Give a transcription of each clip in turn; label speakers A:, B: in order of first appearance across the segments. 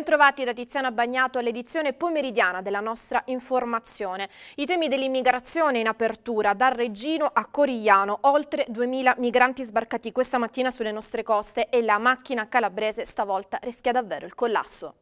A: Bentrovati da Tiziana Bagnato all'edizione pomeridiana della nostra informazione. I temi dell'immigrazione in apertura, dal Reggino a Corigliano, oltre 2.000 migranti sbarcati questa mattina sulle nostre coste e la macchina calabrese stavolta rischia davvero il collasso.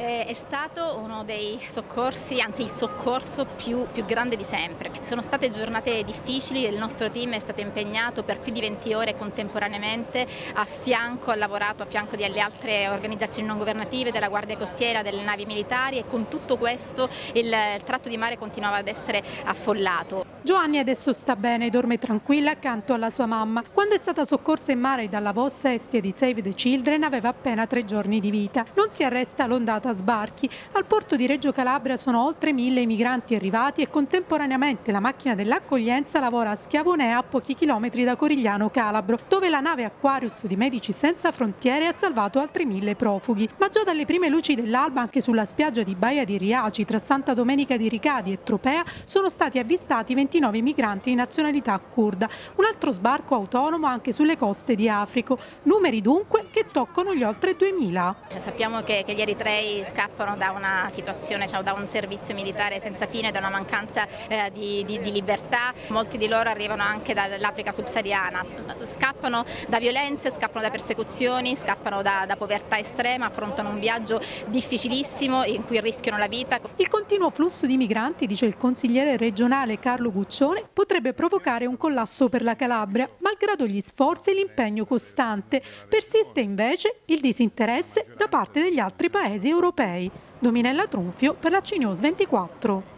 A: Eh, è stato uno dei soccorsi, anzi il soccorso più, più, grande di sempre. Sono state giornate difficili, il nostro team è stato impegnato per più di 20 ore contemporaneamente, a fianco, ha lavorato a fianco delle altre organizzazioni non governative, della Guardia Costiera, delle navi militari e con tutto questo il tratto di mare continuava ad essere affollato.
B: Giovanni adesso sta bene, dorme tranquilla accanto alla sua mamma. Quando è stata soccorsa in mare dalla vostra estia di Save the Children aveva appena tre giorni di vita. Non si arresta l'ondata sbarchi. Al porto di Reggio Calabria sono oltre mille i migranti arrivati e contemporaneamente la macchina dell'accoglienza lavora a Schiavonea a pochi chilometri da Corigliano Calabro, dove la nave Aquarius di Medici Senza Frontiere ha salvato altri mille profughi. Ma già dalle prime luci dell'alba anche sulla spiaggia di Baia di Riaci tra Santa Domenica di Ricadi e Tropea sono stati avvistati 20 29 migranti di nazionalità kurda, un altro sbarco autonomo anche sulle coste di Africo, numeri dunque che toccano gli oltre 2000.
A: Sappiamo che, che gli eritrei scappano da una situazione, cioè da un servizio militare senza fine, da una mancanza eh, di, di, di libertà, molti di loro arrivano anche dall'Africa subsahariana, scappano da violenze, scappano da persecuzioni, scappano da, da povertà estrema, affrontano un viaggio difficilissimo in cui rischiano la vita. Il continuo flusso di
B: migranti, dice il consigliere regionale Carlo Guglielmo, Guccione potrebbe provocare un collasso per la Calabria, malgrado gli sforzi e l'impegno costante. Persiste invece il disinteresse da parte degli altri paesi europei. Dominella Trunfio per la CNews 24.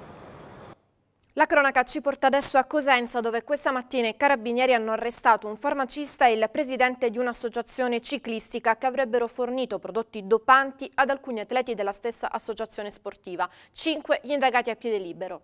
A: La cronaca ci porta adesso a Cosenza dove questa mattina i carabinieri hanno arrestato un farmacista e il presidente di un'associazione ciclistica che avrebbero fornito prodotti dopanti ad alcuni atleti della stessa associazione sportiva. Cinque gli indagati a piede libero.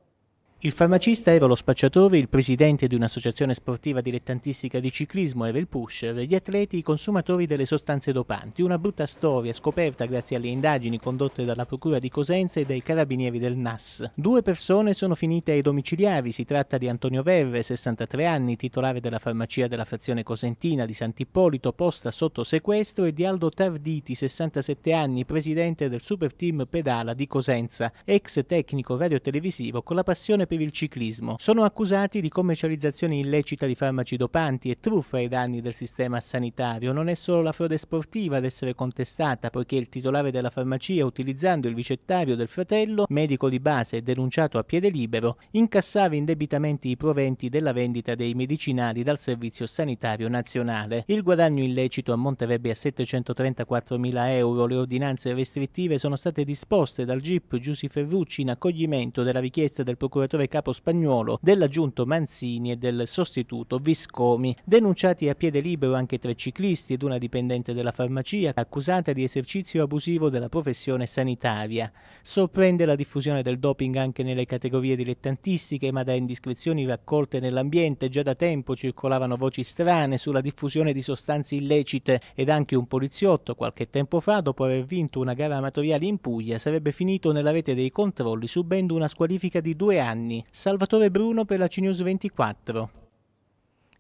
C: Il farmacista Lo Spacciatore, il presidente di un'associazione sportiva dilettantistica di ciclismo il Pusher, gli atleti i consumatori delle sostanze dopanti, una brutta storia scoperta grazie alle indagini condotte dalla Procura di Cosenza e dai carabinieri del NAS. Due persone sono finite ai domiciliari, si tratta di Antonio Verre, 63 anni, titolare della farmacia della frazione cosentina di Sant'Ippolito, posta sotto sequestro, e di Aldo Tarditi, 67 anni, presidente del super team Pedala di Cosenza, ex tecnico radiotelevisivo con la passione per il Ciclismo. Sono accusati di commercializzazione illecita di farmaci dopanti e truffa ai danni del sistema sanitario. Non è solo la frode sportiva ad essere contestata, poiché il titolare della farmacia, utilizzando il vicettario del fratello, medico di base e denunciato a piede libero, incassava indebitamente i proventi della vendita dei medicinali dal Servizio Sanitario Nazionale. Il guadagno illecito ammonterebbe a 734 mila euro. Le ordinanze restrittive sono state disposte dal GIP Giussi Ferrucci in accoglimento della richiesta del procuratore direttore capo spagnolo, dell'aggiunto Manzini e del sostituto Viscomi, denunciati a piede libero anche tre ciclisti ed una dipendente della farmacia accusata di esercizio abusivo della professione sanitaria. Sorprende la diffusione del doping anche nelle categorie dilettantistiche, ma da indiscrezioni raccolte nell'ambiente già da tempo circolavano voci strane sulla diffusione di sostanze illecite ed anche un poliziotto qualche tempo fa, dopo aver vinto una gara amatoriale in Puglia, sarebbe finito nella rete dei controlli subendo una squalifica di due anni anni. Salvatore Bruno per la CNews 24.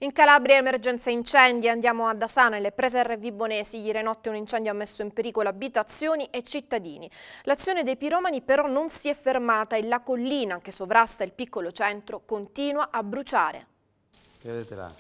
A: In Calabria emergenza incendi, andiamo ad Asana e le preserve bonesi. Ieri notte un incendio ha messo in pericolo abitazioni e cittadini. L'azione dei piromani però non si è fermata e la collina che sovrasta il piccolo centro continua a bruciare.
D: Vedete là,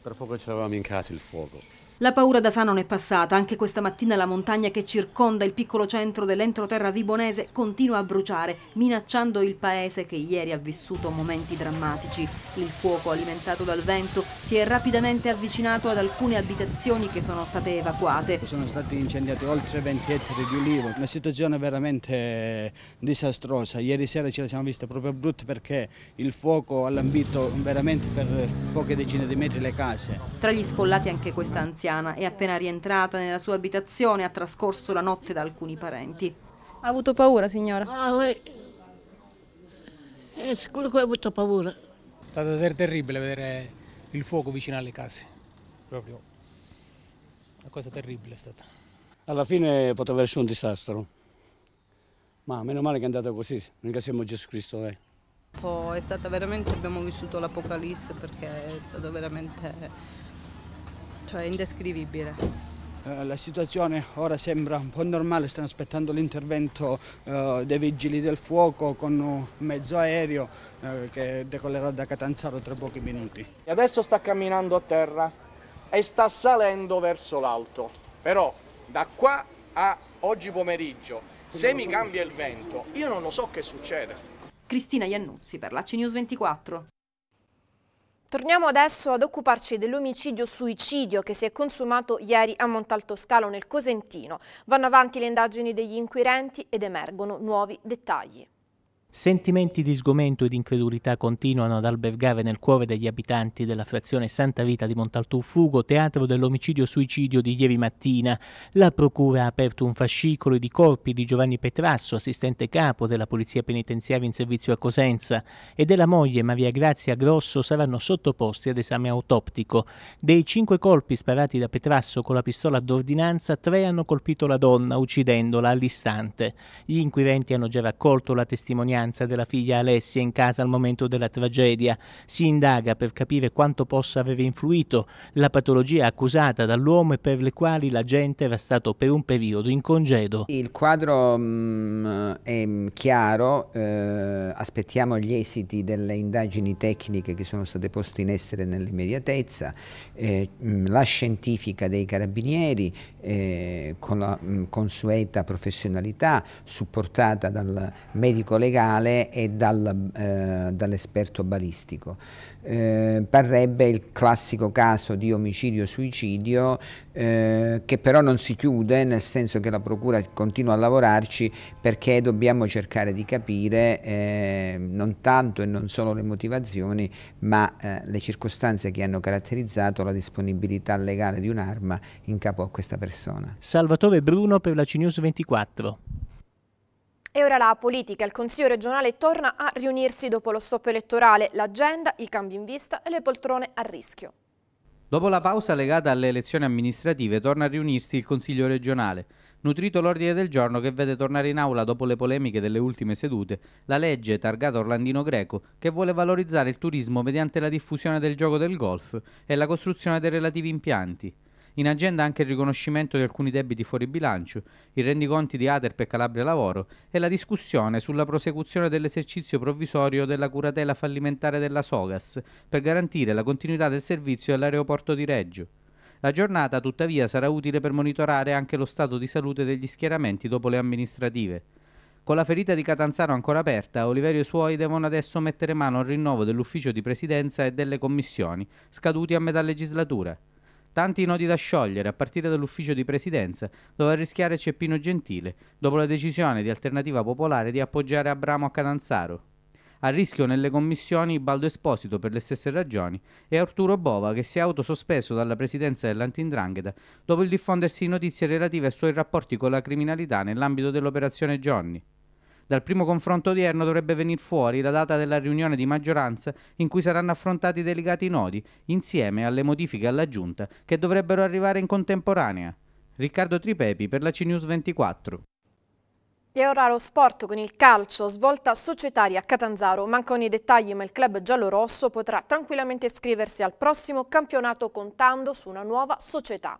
D: per poco ce l'avevamo in casa il fuoco.
A: La paura da Sa non è passata, anche questa mattina la montagna che circonda il piccolo centro dell'entroterra vibonese continua a bruciare, minacciando il paese che ieri ha vissuto momenti drammatici. Il fuoco, alimentato dal vento, si è
C: rapidamente avvicinato ad alcune abitazioni che sono state evacuate. Sono stati incendiati oltre 20 ettari di ulivo, una situazione veramente disastrosa. Ieri sera ce la siamo vista proprio brutta perché il fuoco ha lambito veramente per poche decine di metri le case.
A: Tra gli sfollati anche questa anziana anziana e appena rientrata nella sua abitazione e ha trascorso la notte da alcuni parenti. Ha avuto paura signora? Ah, eh.
C: è eh, sicuro che ho avuto paura. È stato terribile vedere il fuoco vicino alle case, proprio una cosa terribile è stata. Alla fine poteva essere un disastro, ma meno male che è andata così, ringraziamo Gesù Cristo. Eh. Oh, è stata veramente, abbiamo vissuto l'Apocalisse perché è stato veramente cioè indescrivibile. Eh, la situazione ora sembra un po' normale, stanno aspettando l'intervento eh, dei vigili del fuoco con un mezzo aereo eh, che decollerà da Catanzaro tra pochi minuti. Adesso sta camminando a terra e sta salendo verso l'alto, però da qua a oggi pomeriggio, se mi cambia il vento, io non lo so che succede.
A: Cristina Iannuzzi per la CNews 24. Torniamo adesso ad occuparci dell'omicidio-suicidio che si è consumato ieri a Montalto Scalo nel Cosentino. Vanno avanti le indagini degli inquirenti ed emergono nuovi dettagli.
C: Sentimenti di sgomento ed incredulità continuano ad albergare nel cuore degli abitanti della frazione Santa Rita di Montaltufugo, teatro dell'omicidio-suicidio di ieri mattina. La procura ha aperto un fascicolo di corpi di Giovanni Petrasso, assistente capo della Polizia Penitenziaria in servizio a Cosenza, e della moglie Maria Grazia Grosso saranno sottoposti ad esame autoptico. Dei cinque colpi sparati da Petrasso con la pistola d'ordinanza, tre hanno colpito la donna, uccidendola all'istante. Gli inquirenti hanno già raccolto la testimonianza mancanza della figlia Alessia in casa al momento della tragedia. Si indaga per capire quanto possa aver influito la patologia accusata dall'uomo e per le quali l'agente era stato per un periodo in congedo. Il quadro mh, mm, è chiaro, eh, aspettiamo gli esiti delle indagini tecniche che sono state poste in essere nell'immediatezza, eh, mm, la scientifica dei carabinieri eh, con la mh, mm, consueta professionalità supportata dal medico legale penale e dal, eh, dall'esperto balistico. Eh, parrebbe il classico caso di omicidio-suicidio eh, che però non si chiude nel senso che la Procura continua a lavorarci perché dobbiamo cercare di capire eh, non tanto e non solo le motivazioni ma eh, le circostanze che hanno caratterizzato la disponibilità legale di un'arma in capo a questa persona. Salvatore Bruno per la CNews 24.
A: E ora la politica. Il Consiglio regionale torna a riunirsi dopo lo stop elettorale. L'agenda, i cambi in vista e le poltrone a rischio.
D: Dopo la pausa legata alle elezioni amministrative torna a riunirsi il Consiglio regionale, nutrito l'ordine del giorno che vede tornare in aula dopo le polemiche delle ultime sedute la legge targata Orlandino Greco che vuole valorizzare il turismo mediante la diffusione del gioco del golf e la costruzione dei relativi impianti. In agenda anche il riconoscimento di alcuni debiti fuori bilancio, i rendiconti di Aterp e Calabria Lavoro e la discussione sulla prosecuzione dell'esercizio provvisorio della curatela fallimentare della Sogas per garantire la continuità del servizio all'aeroporto di Reggio. La giornata tuttavia sarà utile per monitorare anche lo stato di salute degli schieramenti dopo le amministrative. Con la ferita di Catanzaro ancora aperta, Oliverio e i suoi devono adesso mettere mano al rinnovo dell'ufficio di presidenza e delle commissioni, scaduti a metà legislatura. Tanti nodi da sciogliere, a partire dall'ufficio di presidenza, dove arrischiare Ceppino Gentile, dopo la decisione di Alternativa Popolare di appoggiare Abramo a Catanzaro. A rischio nelle commissioni Baldo Esposito per le stesse ragioni e Arturo Bova che si è autosospeso dalla presidenza dell'Antindrangheta dopo il diffondersi di notizie relative ai suoi rapporti con la criminalità nell'ambito dell'operazione Johnny. Dal primo confronto odierno dovrebbe venir fuori la data della riunione di maggioranza in cui saranno affrontati i delicati nodi, insieme alle modifiche alla Giunta, che dovrebbero arrivare in contemporanea. Riccardo Tripepi per la CNews 24.
A: E ora lo sport con il calcio, svolta societaria a Catanzaro. Mancano i dettagli ma il club giallorosso potrà tranquillamente iscriversi al prossimo campionato contando su una nuova società.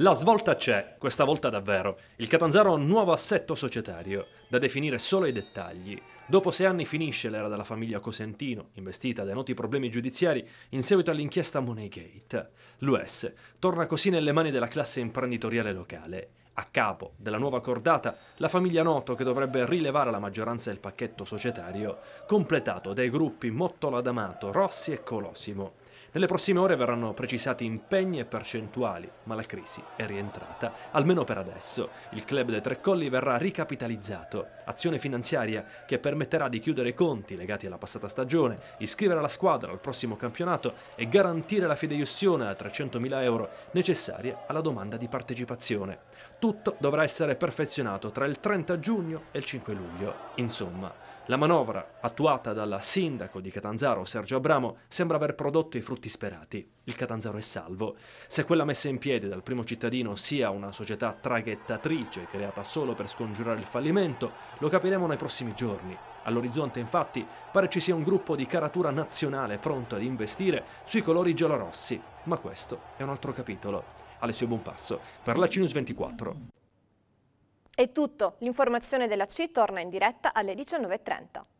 E: La svolta c'è, questa volta davvero. Il Catanzaro ha un nuovo assetto societario, da definire solo i dettagli. Dopo sei anni finisce l'era della famiglia Cosentino, investita dai noti problemi giudiziari in seguito all'inchiesta Moneygate. L'US torna così nelle mani della classe imprenditoriale locale. A capo della nuova cordata, la famiglia Noto che dovrebbe rilevare la maggioranza del pacchetto societario, completato dai gruppi Mottola D'Amato, Rossi e Colosimo. Nelle prossime ore verranno precisati impegni e percentuali, ma la crisi è rientrata, almeno per adesso. Il club dei Tre Colli verrà ricapitalizzato, azione finanziaria che permetterà di chiudere i conti legati alla passata stagione, iscrivere la squadra al prossimo campionato e garantire la fideiussione a 300.000 euro necessaria alla domanda di partecipazione. Tutto dovrà essere perfezionato tra il 30 giugno e il 5 luglio. Insomma, la manovra, attuata dalla sindaco di Catanzaro Sergio Abramo, sembra aver prodotto i frutti sperati. Il Catanzaro è salvo. Se quella messa in piedi dal primo cittadino sia una società traghettatrice creata solo per scongiurare il fallimento, lo capiremo nei prossimi giorni. All'orizzonte, infatti, pare ci sia un gruppo di caratura nazionale pronto ad investire sui colori giallorossi. Ma questo è un altro capitolo. Alessio Buonpasso, per la Cinus 24.
A: È tutto, l'informazione della C torna in diretta alle 19.30.